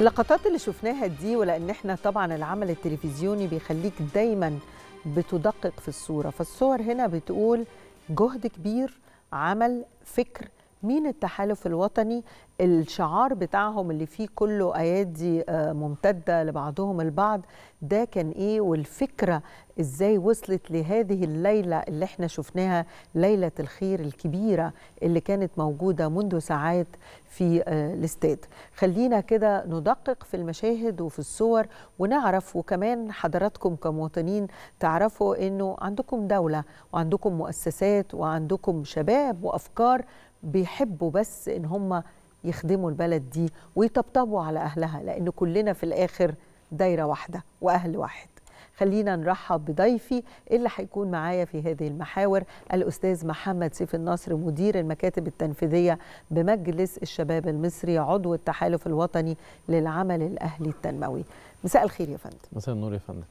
اللقطات اللي شفناها دي ولان احنا طبعا العمل التلفزيوني بيخليك دايما بتدقق في الصوره فالصور هنا بتقول جهد كبير عمل فكر مين التحالف الوطني الشعار بتاعهم اللي فيه كله ايادي آه، ممتده لبعضهم البعض ده كان ايه والفكره ازاي وصلت لهذه الليله اللي احنا شفناها ليله الخير الكبيره اللي كانت موجوده منذ ساعات في آه، الاستاد خلينا كده ندقق في المشاهد وفي الصور ونعرف وكمان حضراتكم كمواطنين تعرفوا انه عندكم دوله وعندكم مؤسسات وعندكم شباب وافكار بيحبوا بس ان هم يخدموا البلد دي ويطبطبوا على اهلها لان كلنا في الاخر دايره واحده واهل واحد خلينا نرحب بضيفي اللي هيكون معايا في هذه المحاور الاستاذ محمد سيف النصر مدير المكاتب التنفيذيه بمجلس الشباب المصري عضو التحالف الوطني للعمل الاهلي التنموي مساء الخير يا فندم مساء النور يا فندم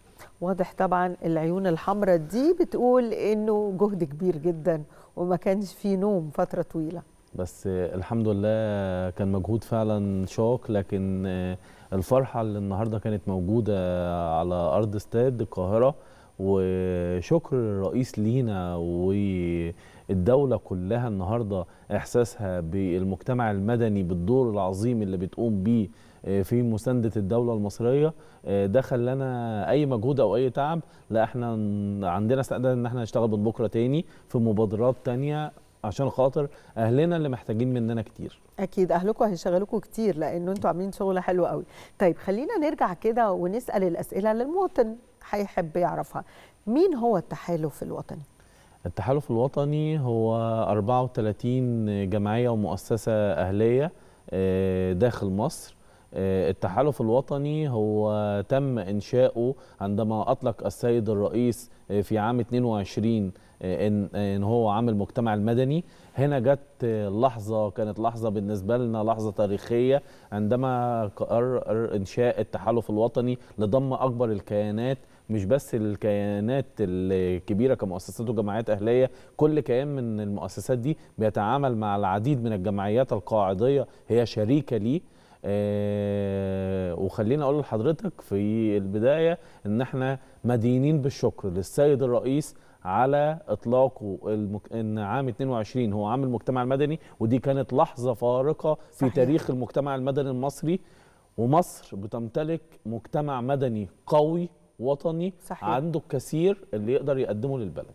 واضح طبعا العيون الحمراء دي بتقول انه جهد كبير جدا وما كانش في نوم فتره طويله بس الحمد لله كان مجهود فعلا شاق لكن الفرحه اللي النهارده كانت موجوده على ارض استاد القاهره وشكر الرئيس لينا والدوله كلها النهارده احساسها بالمجتمع المدني بالدور العظيم اللي بتقوم بيه آه، في مسانده الدوله المصريه آه، ده خلانا اي مجهود او اي تعب لا احنا عندنا استعداد ان احنا نشتغل من بكره تاني في مبادرات تانيه عشان خاطر اهلنا اللي محتاجين مننا كتير اكيد اهلكم هيشغلوكوا كتير لان انتوا عاملين شغل حلو قوي طيب خلينا نرجع كده ونسال الاسئله اللي المواطن هيحب يعرفها مين هو التحالف الوطني التحالف الوطني هو 34 جمعيه ومؤسسه اهليه آه، داخل مصر آه، التحالف الوطني هو تم إنشاؤه عندما أطلق السيد الرئيس آه، في عام 22 آه، إن, هو عام المجتمع المدني هنا جت لحظة كانت لحظة بالنسبة لنا لحظة تاريخية عندما قرر إنشاء التحالف الوطني لضم أكبر الكيانات مش بس الكيانات الكبيره كمؤسسات وجمعيات اهليه كل كيان من المؤسسات دي بيتعامل مع العديد من الجمعيات القاعديه هي شريكه ليه آه، وخليني اقول لحضرتك في البدايه ان احنا مدينين بالشكر للسيد الرئيس على اطلاقه المك... ان عام 22 هو عام المجتمع المدني ودي كانت لحظه فارقه صحيح. في تاريخ المجتمع المدني المصري ومصر بتمتلك مجتمع مدني قوي وطني صحيح. عنده الكثير اللي يقدر يقدمه للبلد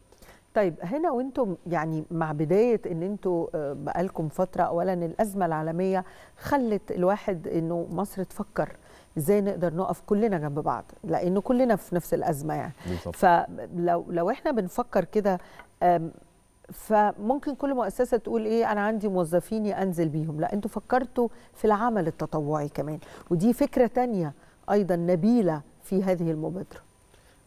طيب هنا وانتم يعني مع بدايه ان انتم آه، بقالكم فتره اولا الازمه العالميه خلت الواحد انه مصر تفكر ازاي نقدر نقف كلنا جنب بعض لانه كلنا في نفس الازمه يعني بالضبط. فلو لو احنا بنفكر كده فممكن كل مؤسسه تقول ايه انا عندي موظفيني انزل بيهم لا انتوا فكرتوا في العمل التطوعي كمان ودي فكره تانية ايضا نبيله في هذه المبادره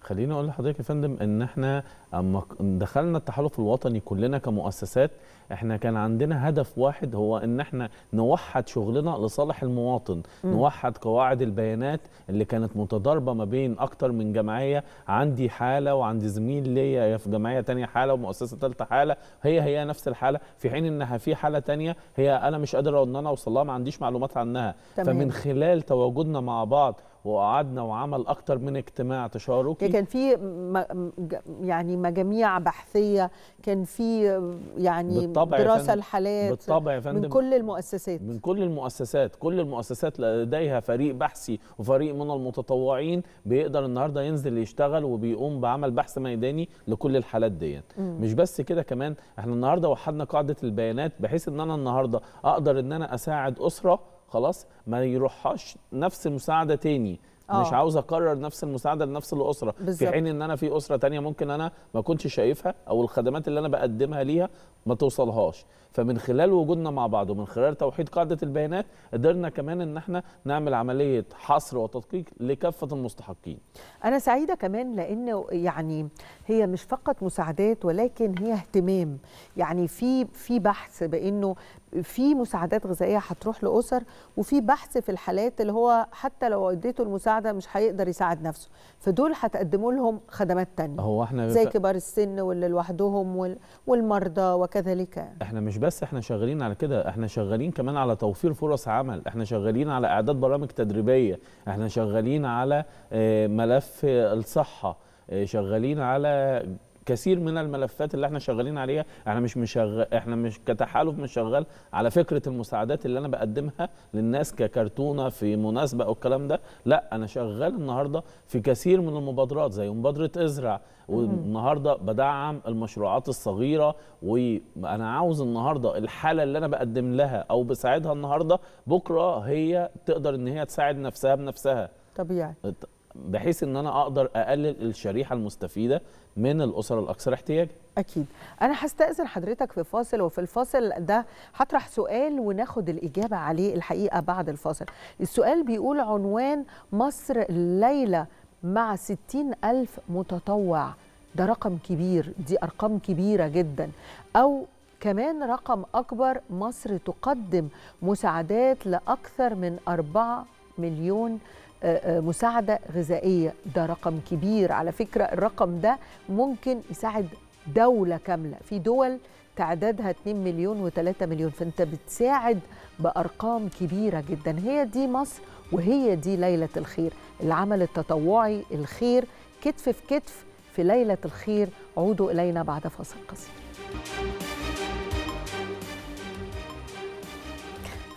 خليني اقول لحضرتك يا فندم ان احنا اما دخلنا التحالف الوطني كلنا كمؤسسات احنا كان عندنا هدف واحد هو ان احنا نوحد شغلنا لصالح المواطن م. نوحد قواعد البيانات اللي كانت متضاربه ما بين اكتر من جمعيه عندي حاله وعند زميل ليا في جمعيه تانية حاله ومؤسسه ثالثه حاله هي هي نفس الحاله في حين انها في حاله تانية هي انا مش قادر ان انا اوصل لها ما عنديش معلومات عنها تمام. فمن خلال تواجدنا مع بعض وقعدنا وعمل اكتر من اجتماع تشاركي كان في يعني مجاميع بحثيه كان في يعني بالطبع دراسه الحالات بالطبع يا فندم من كل المؤسسات من كل المؤسسات كل المؤسسات لديها فريق بحثي وفريق من المتطوعين بيقدر النهارده ينزل يشتغل وبيقوم بعمل بحث ميداني لكل الحالات دي مش بس كده كمان احنا النهارده وحدنا قاعده البيانات بحيث ان انا النهارده اقدر ان انا اساعد اسره خلاص ما يروحهاش نفس المساعده تاني أوه. مش آه. عاوز اكرر نفس المساعده لنفس الاسره بالزبط. في حين ان انا في اسره تانية ممكن انا ما كنتش شايفها او الخدمات اللي انا بقدمها ليها ما توصلهاش فمن خلال وجودنا مع بعض ومن خلال توحيد قاعده البيانات قدرنا كمان ان احنا نعمل عمليه حصر وتدقيق لكافه المستحقين انا سعيده كمان لان يعني هي مش فقط مساعدات ولكن هي اهتمام يعني في في بحث بانه في مساعدات غذائيه هتروح لاسر وفي بحث في الحالات اللي هو حتى لو اديته المساعده المساعده مش هيقدر يساعد نفسه فدول هتقدموا لهم خدمات تانية هو احنا زي كبار السن واللي لوحدهم والمرضى وكذلك احنا مش بس احنا شغالين على كده احنا شغالين كمان على توفير فرص عمل احنا شغالين على اعداد برامج تدريبيه احنا شغالين على آه، ملف الصحه آه، شغالين على كثير من الملفات اللي احنا شغالين عليها احنا مش مشغل احنا مش كتحالف مش شغال على فكره المساعدات اللي انا بقدمها للناس ككرتونه في مناسبه او الكلام ده لا انا شغال النهارده في كثير من المبادرات زي مبادره ازرع والنهارده بدعم المشروعات الصغيره وانا عاوز النهارده الحاله اللي انا بقدم لها او بساعدها النهارده بكره هي تقدر ان هي تساعد نفسها بنفسها طبيعي بحيث ان انا اقدر اقلل الشريحه المستفيده من الاسر الاكثر احتياجا اكيد انا هستاذن حضرتك في فاصل وفي الفاصل ده هطرح سؤال وناخد الاجابه عليه الحقيقه بعد الفاصل السؤال بيقول عنوان مصر الليله مع 60 ألف متطوع ده رقم كبير دي أرقام كبيرة جدا أو كمان رقم أكبر مصر تقدم مساعدات لأكثر من 4 مليون آه، آه، مساعده غذائيه ده رقم كبير على فكره الرقم ده ممكن يساعد دوله كامله في دول تعدادها 2 مليون و3 مليون فانت بتساعد بارقام كبيره جدا هي دي مصر وهي دي ليله الخير العمل التطوعي الخير كتف في كتف في ليله الخير عودوا الينا بعد فاصل قصير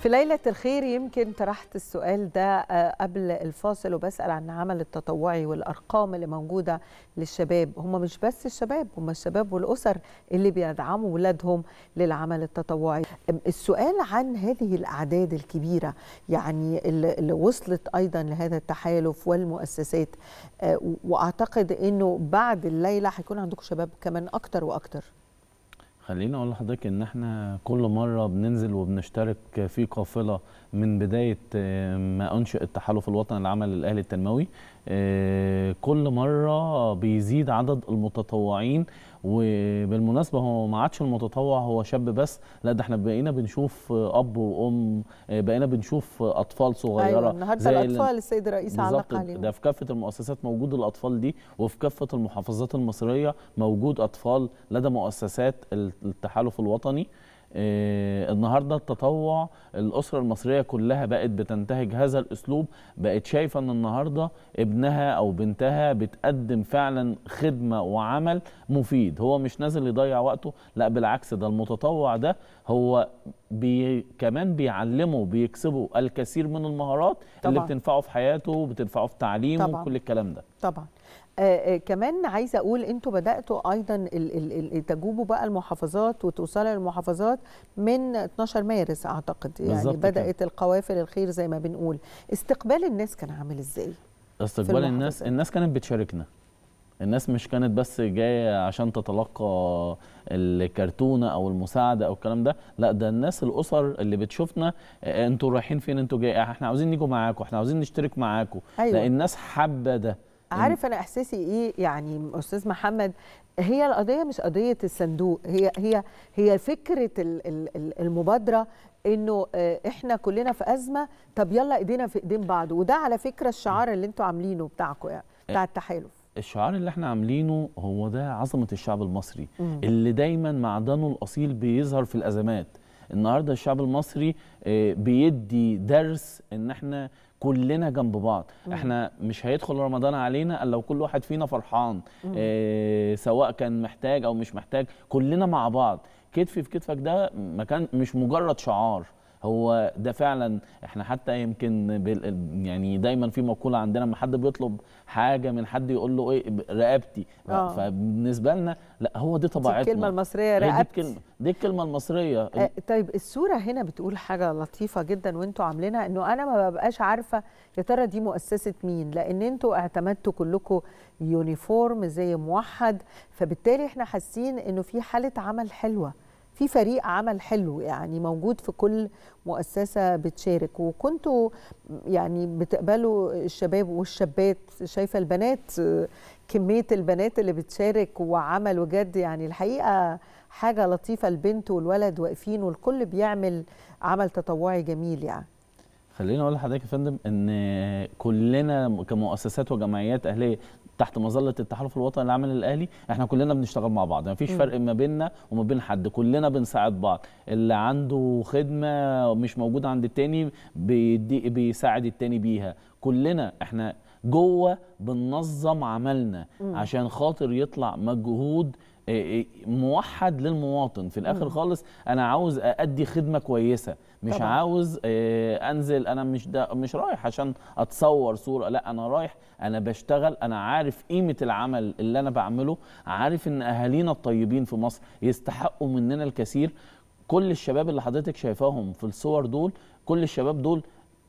في ليلة الخير يمكن طرحت السؤال ده آه، قبل الفاصل وبسأل عن العمل التطوعي والأرقام اللي موجودة للشباب هم مش بس الشباب هم الشباب والأسر اللي بيدعموا ولادهم للعمل التطوعي السؤال عن هذه الأعداد الكبيرة يعني اللي وصلت أيضا لهذا التحالف والمؤسسات آه، وأعتقد أنه بعد الليلة هيكون عندكم شباب كمان أكتر وأكتر خليني اقول لحضرتك ان احنا كل مره بننزل وبنشترك في قافله من بدايه آه، ما انشئ التحالف الوطني العمل الاهلي التنموي آه، كل مره بيزيد عدد المتطوعين وبالمناسبه هو ما عادش المتطوع هو شاب بس لا ده احنا بقينا بنشوف اب وام بقينا بنشوف اطفال صغيره أيوة. النهارده الاطفال السيد الرئيس علق عليهم ده في كافه المؤسسات موجود الاطفال دي وفي كافه المحافظات المصريه موجود اطفال لدى مؤسسات التحالف الوطني آه، النهارده التطوع الاسره المصريه كلها بقت بتنتهج هذا الاسلوب بقت شايفه ان النهارده ابنها او بنتها بتقدم فعلا خدمه وعمل مفيد هو مش نازل يضيع وقته لا بالعكس ده المتطوع ده هو بي كمان بيعلمه بيكسبه الكثير من المهارات طبعا. اللي بتنفعه في حياته وبتنفعه في تعليمه وكل الكلام ده طبعا آه،, آه كمان عايزه اقول انتوا بداتوا ايضا تجوبوا بقى المحافظات وتوصلوا للمحافظات من 12 مارس اعتقد يعني بدات كده. القوافل الخير زي ما بنقول استقبال الناس كان عامل ازاي استقبال الناس الناس كانت بتشاركنا الناس مش كانت بس جايه عشان تتلقى الكرتونه او المساعده او الكلام ده لا ده الناس الاسر اللي بتشوفنا آه، انتوا رايحين فين انتوا جاي احنا عاوزين نيجوا معاكم احنا عاوزين نشترك معاكم أيوة. لان الناس حابه ده عارف انا احساسي ايه يعني استاذ محمد هي القضيه مش قضيه الصندوق هي هي هي فكره المبادره انه آه، احنا كلنا في ازمه طب يلا ايدينا في ايدين بعض وده على فكره الشعار اللي انتوا عاملينه بتاعكم يعني إيه، بتاع التحالف الشعار اللي احنا عاملينه هو ده عظمه الشعب المصري اللي دايما معدنه الاصيل بيظهر في الازمات النهارده الشعب المصري آه، بيدي درس ان احنا كلنا جنب بعض مم. احنا مش هيدخل رمضان علينا الا لو كل واحد فينا فرحان اه سواء كان محتاج او مش محتاج كلنا مع بعض كتفي في كتفك ده مكان مش مجرد شعار هو ده فعلا احنا حتى يمكن يعني دايما في مقوله عندنا لما حد بيطلب حاجه من حد يقول له ايه رقبتي آه. فبالنسبه لنا لا هو دي طبيعتنا الكلمه المصريه رقبتي دي, دي الكلمه المصريه آه طيب الصوره هنا بتقول حاجه لطيفه جدا وانتوا عاملينها انه انا ما ببقاش عارفه يا ترى دي مؤسسه مين لان انتوا اعتمدتوا كلكم يونيفورم زي موحد فبالتالي احنا حاسين انه في حاله عمل حلوه في فريق عمل حلو يعني موجود في كل مؤسسة بتشارك وكنتوا يعني بتقبلوا الشباب والشابات شايفة البنات كمية البنات اللي بتشارك وعمل وجد يعني الحقيقة حاجة لطيفة البنت والولد واقفين والكل بيعمل عمل تطوعي جميل يعني خليني اقول لحضرتك يا فندم ان كلنا كمؤسسات وجمعيات اهليه تحت مظله التحالف الوطني للعمل الاهلي احنا كلنا بنشتغل مع بعض ما فيش فرق ما بيننا وما بين حد كلنا بنساعد بعض اللي عنده خدمه مش موجوده عند التاني بيدي بيساعد التاني بيها كلنا احنا جوه بننظم عملنا عشان خاطر يطلع مجهود إيه، إيه، موحد للمواطن في الاخر خالص انا عاوز ادي خدمه كويسه مش طبعا. عاوز إيه، انزل انا مش ده مش رايح عشان اتصور صوره لا انا رايح انا بشتغل انا عارف قيمه العمل اللي انا بعمله عارف ان اهالينا الطيبين في مصر يستحقوا مننا الكثير كل الشباب اللي حضرتك شايفاهم في الصور دول كل الشباب دول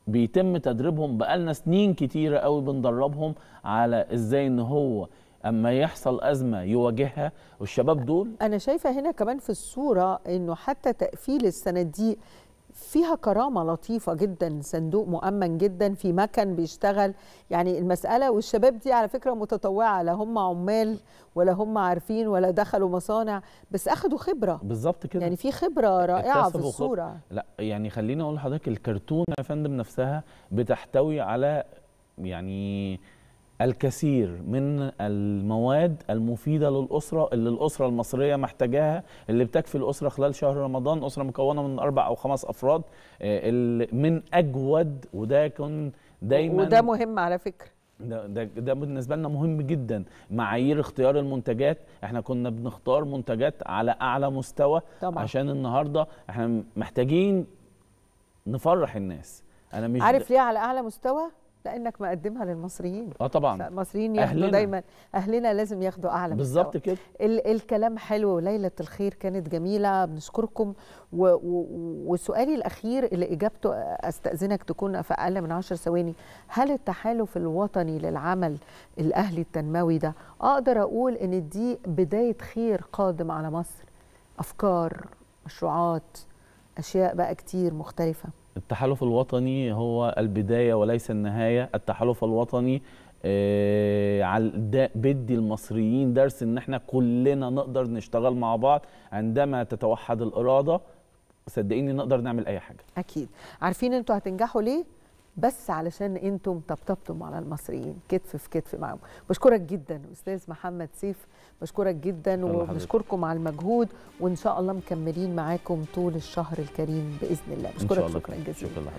بيتم تدريبهم بقالنا سنين كتيره قوي بندربهم على ازاي ان هو اما يحصل ازمه يواجهها والشباب دول انا شايفه هنا كمان في الصوره انه حتى تقفيل الصناديق فيها كرامه لطيفه جدا صندوق مؤمن جدا في مكن بيشتغل يعني المساله والشباب دي على فكره متطوعه لا هم عمال ولا هم عارفين ولا دخلوا مصانع بس اخدوا خبره بالظبط كده يعني في خبره رائعه في الصوره لا يعني خليني اقول لحضرتك الكرتونه يا فندم نفسها بتحتوي على يعني الكثير من المواد المفيده للاسره اللي الاسره المصريه محتاجاها اللي بتكفي الاسره خلال شهر رمضان اسره مكونه من اربع او خمس افراد آه، من اجود وده كان دايما وده مهم على فكره ده, ده ده بالنسبه لنا مهم جدا معايير اختيار المنتجات احنا كنا بنختار منتجات على اعلى مستوى طبعا. عشان النهارده احنا محتاجين نفرح الناس انا مش عارف ليه على اعلى مستوى لانك مقدمها للمصريين اه طبعا المصريين ياخدوا أهلنا. دايما اهلنا لازم ياخدوا اعلى بالظبط كده ال الكلام حلو وليله الخير كانت جميله بنشكركم و و وسؤالي الاخير اللي اجابته استاذنك تكون في اقل من 10 ثواني هل التحالف الوطني للعمل الاهلي التنموي ده اقدر اقول ان دي بدايه خير قادم على مصر افكار مشروعات اشياء بقى كتير مختلفه التحالف الوطني هو البداية وليس النهاية التحالف الوطني آه، بدي المصريين درس ان احنا كلنا نقدر نشتغل مع بعض عندما تتوحد الإرادة صدقيني نقدر نعمل أي حاجة أكيد عارفين انتوا هتنجحوا ليه؟ بس علشان انتم طبطبتم على المصريين كتف في كتف معاهم بشكرك جدا استاذ محمد سيف بشكرك جدا وبشكركم على المجهود وان شاء الله مكملين معاكم طول الشهر الكريم باذن الله بشكرك شكرا جزيلا